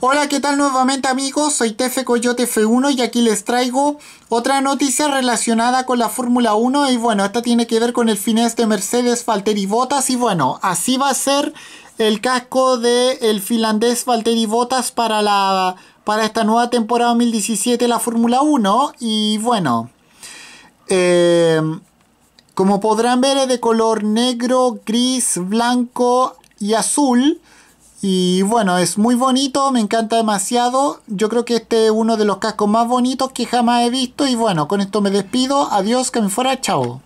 Hola, ¿qué tal nuevamente amigos? Soy Tefe Coyote F1 y aquí les traigo otra noticia relacionada con la Fórmula 1 y bueno, esta tiene que ver con el finés de este Mercedes Valtteri Botas y bueno, así va a ser el casco del el finlandés Valtteri Bottas para, la, para esta nueva temporada 2017 de la Fórmula 1 y bueno, eh, como podrán ver es de color negro, gris, blanco y azul. Y bueno, es muy bonito, me encanta demasiado. Yo creo que este es uno de los cascos más bonitos que jamás he visto. Y bueno, con esto me despido. Adiós, que me fuera, chao.